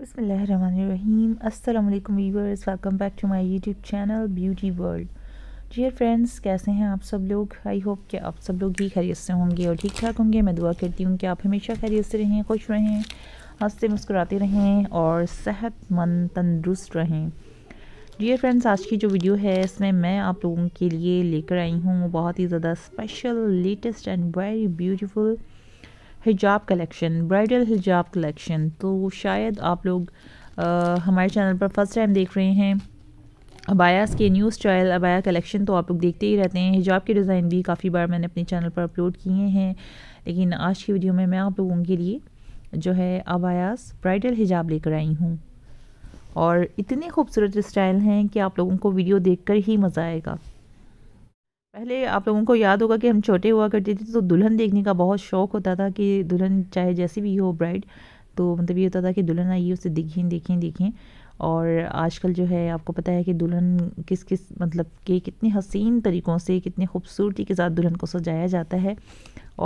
बसमीम अल्लाम viewers welcome back to my YouTube channel Beauty World dear friends कैसे हैं आप सब लोग आई होप कि आप सब लोग ही खैरियत से होंगे और ठीक ठाक होंगे मैं दुआ करती हूँ कि आप हमेशा खैरियत से रहें खुश रहें हंसते मुस्कुराते रहें और सेहतमंद तंदरुस्त रहें डियर फ्रेंड्स आज की जो वीडियो है इसमें मैं आप लोगों के लिए लेकर आई हूँ बहुत ही ज़्यादा special latest and very beautiful hijab collection bridal hijab collection तो शायद आप लोग आ, हमारे चैनल पर फर्स्ट टाइम देख रहे हैं अबायास के न्यू स्टाइल अबाया कलेक्शन तो आप लोग देखते ही रहते हैं हिजाब के डिज़ाइन भी काफ़ी बार मैंने अपने चैनल पर अपलोड किए हैं लेकिन आज की वीडियो में मैं आप लोगों के लिए जो है अबायास ब्राइडल हिजाब लेकर आई हूँ और इतने खूबसूरत स्टाइल हैं कि आप लोगों को वीडियो देखकर ही मज़ा आएगा पहले आप लोगों को याद होगा कि हम छोटे हुआ करते थे तो दुल्हन देखने का बहुत शौक होता था कि दुल्हन चाहे जैसी भी हो ब्राइड तो मतलब ये होता था कि दुल्हन आइए उसे देखें देखें देखें और आजकल जो है आपको पता है कि दुल्हन किस किस मतलब के कितने हसीन तरीक़ों से कितने खूबसूरती के साथ दुल्हन को सजाया जाता है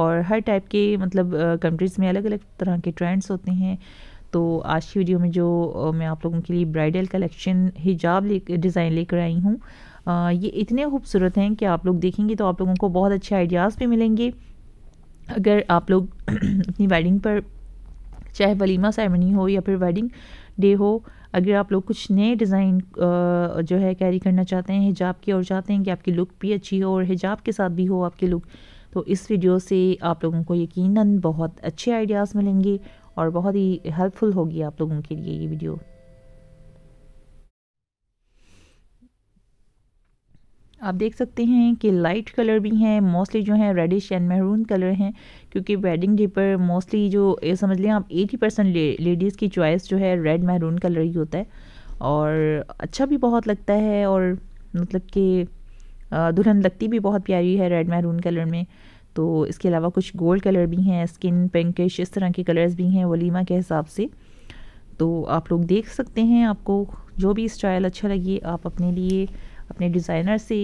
और हर टाइप के मतलब कंट्रीज़ में अलग अलग तरह के ट्रेंड्स होते हैं तो आज की वीडियो में जो मैं आप लोगों के लिए ब्राइडल कलेक्शन हिजाब ले डिज़ाइन लेकर आई हूँ ये इतने खूबसूरत हैं कि आप लोग देखेंगे तो आप लोगों को बहुत अच्छे आइडियाज़ भी मिलेंगे अगर आप लोग अपनी वेडिंग पर चाहे वलीमा सेरेमनी हो या फिर वेडिंग डे हो अगर आप लोग कुछ नए डिज़ाइन जो है कैरी करना चाहते हैं हिजाब की और चाहते हैं कि आपकी लुक भी अच्छी हो और हिजाब के साथ भी हो आपकी लुक तो इस वीडियो से आप लोगों को यकीनन बहुत अच्छे आइडियाज़ मिलेंगे और बहुत ही हेल्पफुल होगी आप लोगों के लिए ये वीडियो आप देख सकते हैं कि लाइट कलर भी हैं मोस्टली जो है रेडिश एंड महरून कलर हैं क्योंकि वेडिंग डे पर मोस्टली जो समझ लें आप 80 परसेंट ले, लेडीज़ की चॉइस जो है रेड महरून कलर ही होता है और अच्छा भी बहुत लगता है और मतलब कि दुल्हन लगती भी बहुत प्यारी है रेड महरून कलर में तो इसके अलावा कुछ गोल्ड कलर भी हैं स्किन पिंकिश इस तरह के कलर्स भी हैं वलीमा के हिसाब से तो आप लोग देख सकते हैं आपको जो भी स्टाइल अच्छा लगे आप अपने लिए अपने डिज़ाइनर से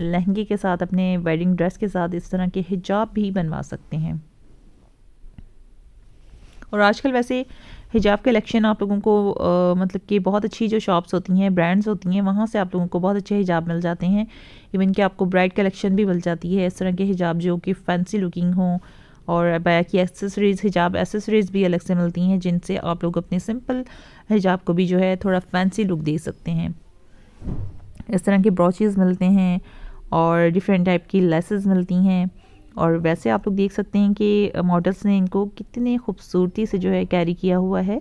लहंगे के साथ अपने वेडिंग ड्रेस के साथ इस तरह के हिजाब भी बनवा सकते हैं और आजकल वैसे हिजाब कलेक्शन आप लोगों को आ, मतलब कि बहुत अच्छी जो शॉप्स होती हैं ब्रांड्स होती हैं वहाँ से आप लोगों को बहुत अच्छे हिजाब मिल जाते हैं इवन कि आपको ब्राइड कलेक्शन भी मिल जाती है इस तरह के हिजाब जो कि फैंसी लुकिंग हो और बाया की एक्सेसरीज़ हिजाब एक्सेसरीज़ भी अलग से मिलती हैं जिनसे आप लोग अपने सिंपल हिजाब को भी जो है थोड़ा फैंसी लुक दे सकते हैं इस तरह के ब्रॉचेज मिलते हैं और डिफरेंट टाइप की लेसेस मिलती हैं और वैसे आप लोग देख सकते हैं कि मॉडल्स ने इनको कितने खूबसूरती से जो है कैरी किया हुआ है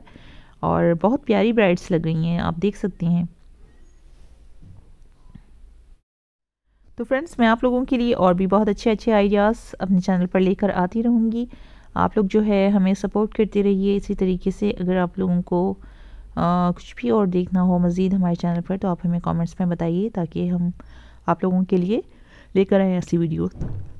और बहुत प्यारी ब्राइड्स लग रही हैं आप देख सकते हैं तो फ्रेंड्स मैं आप लोगों के लिए और भी बहुत अच्छे अच्छे आइडियाज़ अपने चैनल पर लेकर आती रहूँगी आप लोग जो है हमें सपोर्ट करते रहिए इसी तरीके से अगर आप लोगों को कुछ भी और देखना हो मज़ीद हमारे चैनल पर तो आप हमें कमेंट्स में बताइए ताकि हम आप लोगों के लिए लेकर आएँ ऐसी वीडियो